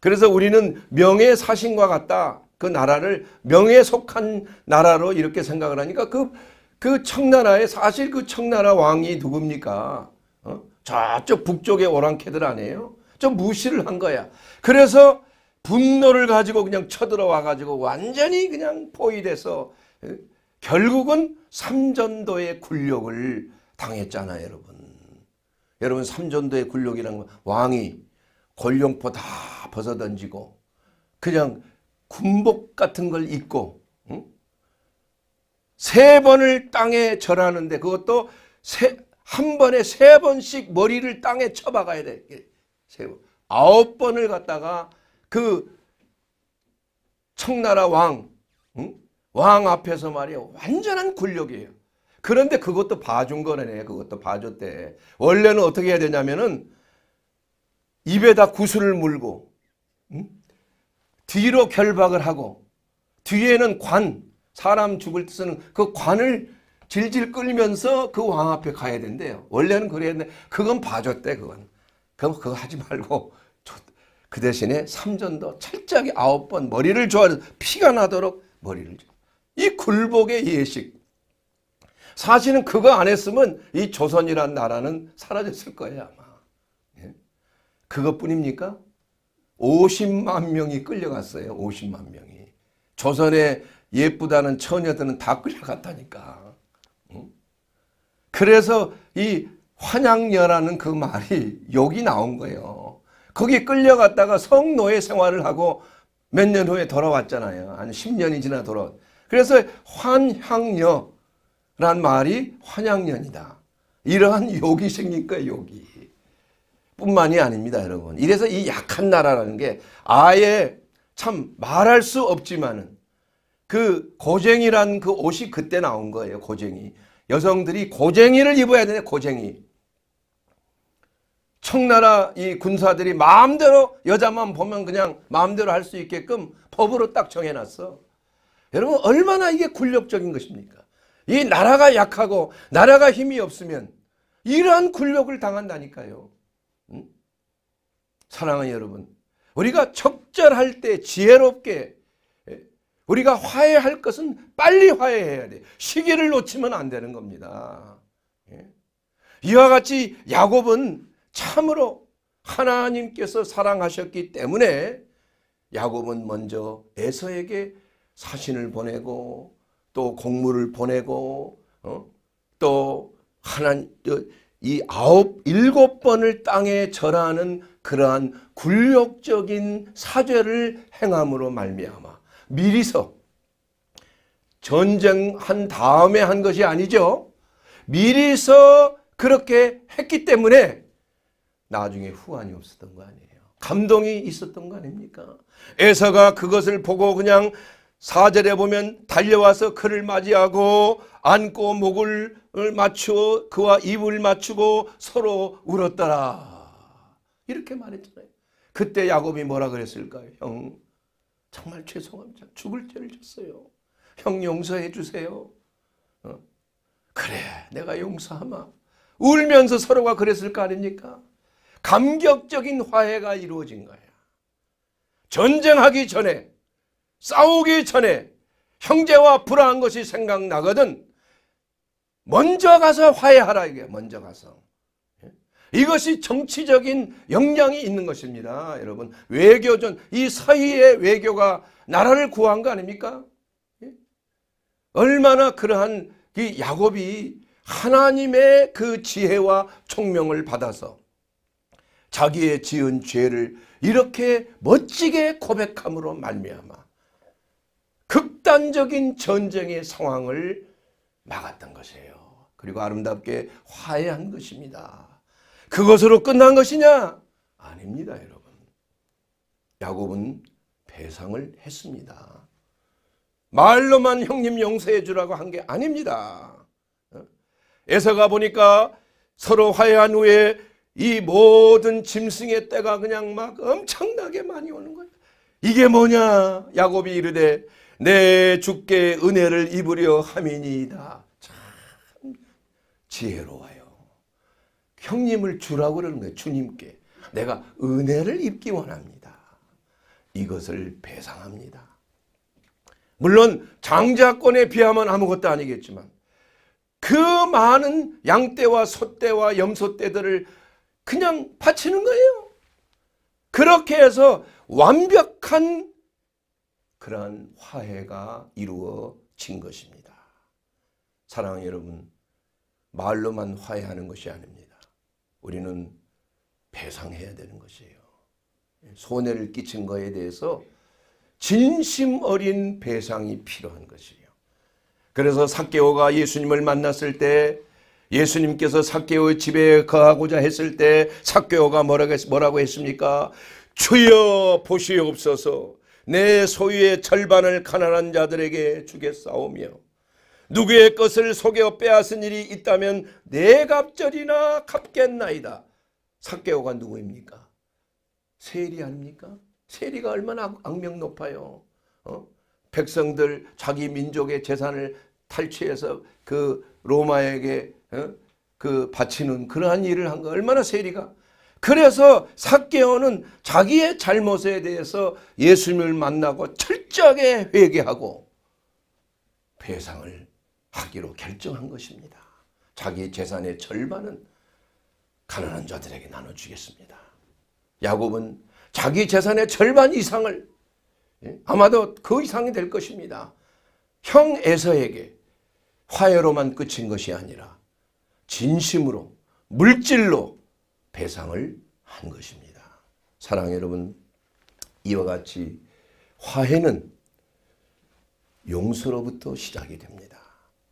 그래서 우리는 명예 사신과 같다. 그 나라를 명예 속한 나라로 이렇게 생각을 하니까 그, 그 청나라에 사실 그 청나라 왕이 누굽니까? 어? 저쪽 북쪽의 오랑캐들 아니에요? 좀 무시를 한 거야. 그래서 분노를 가지고 그냥 쳐들어와 가지고 완전히 그냥 포위돼서 어? 결국은 삼전도의 굴욕을 당했잖아요 여러분. 여러분 삼전도의 굴욕이라는 건 왕이 골룡포 다 벗어던지고 그냥 군복 같은 걸 입고 응? 세 번을 땅에 절하는데 그것도 세, 한 번에 세 번씩 머리를 땅에 쳐박아야 돼. 세 번. 아홉 번을 갖다가 그 청나라 왕, 응? 왕 앞에서 말이야. 완전한 권력이에요. 그런데 그것도 봐준 거네. 그것도 봐줬대. 원래는 어떻게 해야 되냐면은 입에다 구슬을 물고 음? 뒤로 결박을 하고 뒤에는 관 사람 죽을 때 쓰는 그 관을 질질 끌면서 그 왕 앞에 가야 된대요. 원래는 그랬는데 그건 봐줬대 그건. 그럼 그거 하지 말고 그 대신에 삼전도 철저하게 아홉 번 머리를 조아서 피가 나도록 머리를 이 굴복의 예식. 사실은 그거 안 했으면 이 조선이란 나라는 사라졌을 거야. 그것뿐입니까? 50만 명이 끌려갔어요. 50만 명이. 조선의 예쁘다는 처녀들은 다 끌려갔다니까. 그래서 이 환양녀라는 그 말이 욕이 나온 거예요. 거기 끌려갔다가 성노예 생활을 하고 몇 년 후에 돌아왔잖아요. 한 10년이 지나 돌아 그래서 환향녀란 말이 환양년이다. 이러한 욕이 생긴 거예요. 욕이. 뿐만이 아닙니다, 여러분. 이래서 이 약한 나라라는 게 아예 참 말할 수 없지만은 그 고쟁이란 그 옷이 그때 나온 거예요, 고쟁이. 여성들이 고쟁이를 입어야 되는 고쟁이. 청나라 이 군사들이 마음대로 여자만 보면 그냥 마음대로 할 수 있게끔 법으로 딱 정해놨어. 여러분 얼마나 이게 굴력적인 것입니까? 이 나라가 약하고 나라가 힘이 없으면 이러한 굴력을 당한다니까요. 사랑하는 여러분 우리가 적절할 때 지혜롭게 예, 우리가 화해할 것은 빨리 화해해야 돼. 시기를 놓치면 안 되는 겁니다. 예. 이와 같이 야곱은 참으로 하나님께서 사랑하셨기 때문에 야곱은 먼저 에서에게 사신을 보내고 또 공물을 보내고 어? 또 하나 님이 아홉 일곱 번을 땅에 절하는 그러한 굴욕적인 사죄를 행함으로 말미암아 미리서 전쟁한 다음에 한 것이 아니죠. 미리서 그렇게 했기 때문에 나중에 후환이 없었던 거 아니에요. 감동이 있었던 거 아닙니까? 에서가 그것을 보고 그냥 사절에 보면 달려와서 그를 맞이하고 안고 목을 맞추어 그와 입을 맞추고 서로 울었더라. 이렇게 말했잖아요. 그때 야곱이 뭐라 그랬을까요? 형 정말 죄송합니다. 죽을 죄를 졌어요. 형 용서해 주세요. 어? 그래 내가 용서하마. 울면서 서로가 그랬을 거 아닙니까? 감격적인 화해가 이루어진 거예 전쟁하기 전에 싸우기 전에 형제와 불화한 것이 생각나거든 먼저 가서 화해하라 이게 먼저 가서 이것이 정치적인 역량이 있는 것입니다. 여러분 외교전 이 사이에 외교가 나라를 구한 거 아닙니까? 예? 얼마나 그러한 이 야곱이 하나님의 그 지혜와 총명을 받아서 자기의 지은 죄를 이렇게 멋지게 고백함으로 말미암아 극단적인 전쟁의 상황을 막았던 것이에요. 그리고 아름답게 화해한 것입니다. 그것으로 끝난 것이냐? 아닙니다, 여러분. 야곱은 배상을 했습니다. 말로만 형님 용서해 주라고 한 게 아닙니다. 어? 에서가 보니까 서로 화해한 후에 이 모든 짐승의 때가 그냥 막 엄청나게 많이 오는 거예요. 이게 뭐냐? 야곱이 이르되 내 주께 은혜를 입으려 함이니이다. 참 지혜로워요. 형님을 주라고 그러는 거예요. 주님께. 내가 은혜를 입기 원합니다. 이것을 배상합니다. 물론 장자권에 비하면 아무것도 아니겠지만 그 많은 양떼와 소떼와 염소떼들을 그냥 바치는 거예요. 그렇게 해서 완벽한 그러한 화해가 이루어진 것입니다. 사랑하는 여러분, 말로만 화해하는 것이 아닙니다. 우리는 배상해야 되는 것이에요. 손해를 끼친 것에 대해서 진심 어린 배상이 필요한 것이에요. 그래서 사케오가 예수님을 만났을 때 예수님께서 사케오의 집에 거하고자 했을 때 사케오가 뭐라고, 했, 뭐라고 했습니까? 주여 보시옵소서 내 소유의 절반을 가난한 자들에게 주겠사오며 누구의 것을 속여 빼앗은 일이 있다면 내 갑절이나 갚겠나이다. 삭개오가 누구입니까? 세리 아닙니까? 세리가 얼마나 악명 높아요. 어? 백성들 자기 민족의 재산을 탈취해서 그 로마에게 어? 그 바치는 그러한 일을 한 거 얼마나 세리가 그래서 사개오는 자기의 잘못에 대해서 예수님을 만나고 철저하게 회개하고 배상을 하기로 결정한 것입니다. 자기 재산의 절반은 가난한 자들에게 나눠주겠습니다. 야곱은 자기 재산의 절반 이상을 예, 아마도 그 이상이 될 것입니다. 형 에서에게 화해로만 끝인 것이 아니라 진심으로 물질로 배상을 한 것입니다. 사랑 여러분 이와 같이 화해는 용서로부터 시작이 됩니다.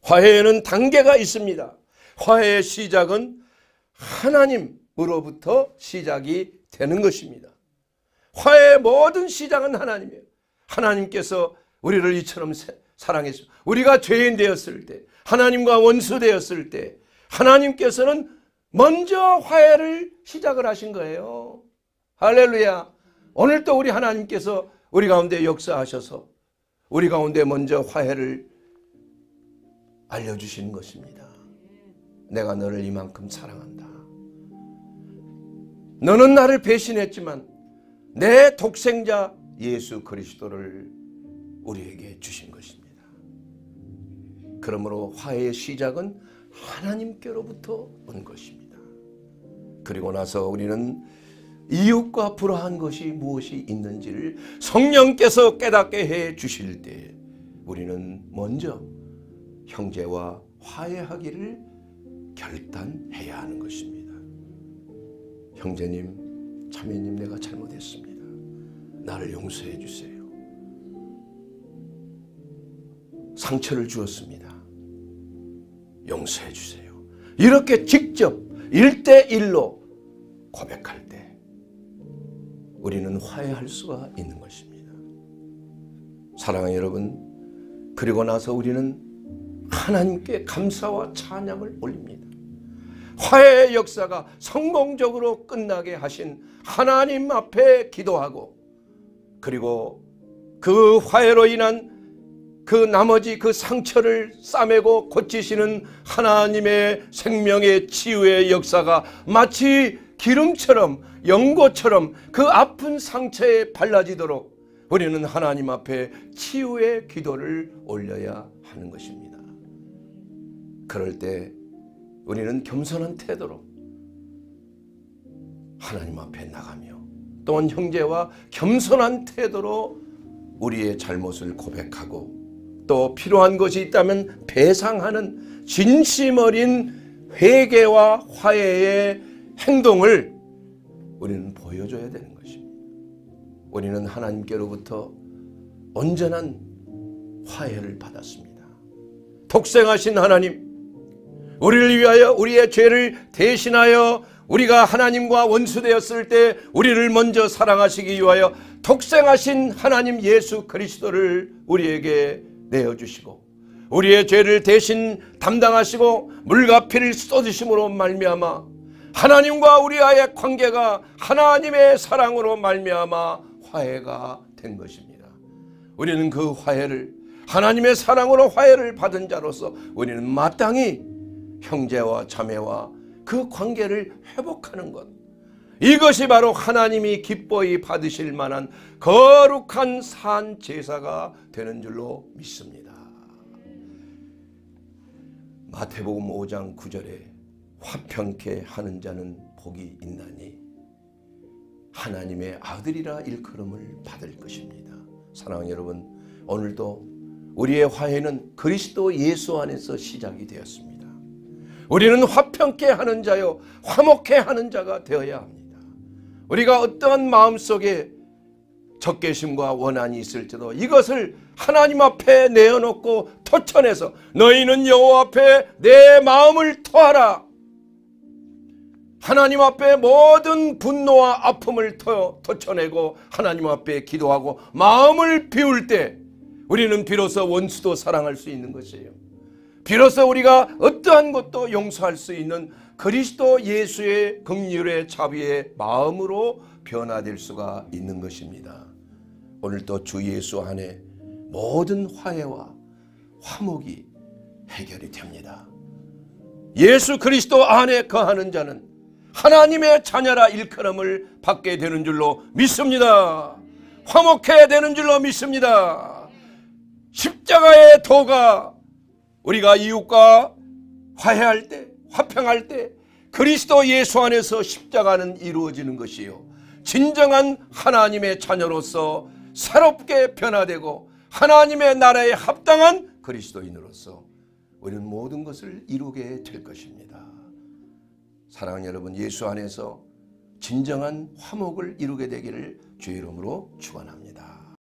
화해에는 단계가 있습니다. 화해의 시작은 하나님으로부터 시작이 되는 것입니다. 화해의 모든 시작은 하나님이에요. 하나님께서 우리를 이처럼 사랑했어 우리가 죄인 되었을 때, 하나님과 원수 되었을 때, 하나님께서는 먼저 화해를 시작을 하신 거예요. 할렐루야. 오늘도 우리 하나님께서 우리 가운데 역사하셔서 우리 가운데 먼저 화해를 알려주시는 것입니다. 내가 너를 이만큼 사랑한다. 너는 나를 배신했지만 내 독생자 예수 그리스도를 우리에게 주신 것입니다. 그러므로 화해의 시작은 하나님께로부터 온 것입니다. 그리고 나서 우리는 이웃과 불화한 것이 무엇이 있는지를 성령께서 깨닫게 해 주실 때 우리는 먼저 형제와 화해하기를 결단해야 하는 것입니다. 형제님, 참매님 내가 잘못했습니다. 나를 용서해 주세요. 상처를 주었습니다. 용서해 주세요. 이렇게 직접 1대1로 고백할 때 우리는 화해할 수가 있는 것입니다. 사랑하는 여러분, 그리고 나서 우리는 하나님께 감사와 찬양을 올립니다. 화해의 역사가 성공적으로 끝나게 하신 하나님 앞에 기도하고 그리고 그 화해로 인한 그 나머지 그 상처를 싸매고 고치시는 하나님의 생명의 치유의 역사가 마치 기름처럼 연고처럼 그 아픈 상처에 발라지도록 우리는 하나님 앞에 치유의 기도를 올려야 하는 것입니다. 그럴 때 우리는 겸손한 태도로 하나님 앞에 나가며 또한 형제와 겸손한 태도로 우리의 잘못을 고백하고 또 필요한 것이 있다면 배상하는 진심 어린 회개와 화해의 행동을 우리는 보여줘야 되는 것입니다. 우리는 하나님께로부터 온전한 화해를 받았습니다. 독생하신 하나님, 우리를 위하여 우리의 죄를 대신하여 우리가 하나님과 원수되었을 때 우리를 먼저 사랑하시기 위하여 독생하신 하나님 예수 그리스도를 우리에게 내어주시고 우리의 죄를 대신 담당하시고 물과 피를 쏟으심으로 말미암아 하나님과 우리와의 관계가 하나님의 사랑으로 말미암아 화해가 된 것입니다. 우리는 그 화해를 하나님의 사랑으로 화해를 받은 자로서 우리는 마땅히 형제와 자매와 그 관계를 회복하는 것. 이것이 바로 하나님이 기뻐히 받으실 만한 거룩한 산 제사가 되는 줄로 믿습니다. 마태복음 5장 9절에 화평케 하는 자는 복이 있나니 하나님의 아들이라 일컬음을 받을 것입니다. 사랑하는 여러분, 오늘도 우리의 화해는 그리스도 예수 안에서 시작이 되었습니다. 우리는 화평케 하는 자요 화목케 하는 자가 되어야 합니다. 우리가 어떠한 마음속에 적개심과 원한이 있을지도 이것을 하나님 앞에 내어놓고 터쳐내서 너희는 여호와 앞에 내 마음을 토하라. 하나님 앞에 모든 분노와 아픔을 터, 터쳐내고 하나님 앞에 기도하고 마음을 비울 때 우리는 비로소 원수도 사랑할 수 있는 것이에요. 비로소 우리가 어떠한 것도 용서할 수 있는 그리스도 예수의 긍휼의 자비의 마음으로 변화될 수가 있는 것입니다. 오늘도 주 예수 안에 모든 화해와 화목이 해결이 됩니다. 예수 그리스도 안에 거하는 자는 하나님의 자녀라 일컬음을 받게 되는 줄로 믿습니다. 화목해야 되는 줄로 믿습니다. 십자가의 도가 우리가 이웃과 화해할 때, 화평할 때 그리스도 예수 안에서 십자가는 이루어지는 것이요. 진정한 하나님의 자녀로서 새롭게 변화되고 하나님의 나라에 합당한 그리스도인으로서 우리는 모든 것을 이루게 될 것입니다. 사랑하는 여러분, 예수 안에서 진정한 화목을 이루게 되기를 주의 이름으로 축원합니다.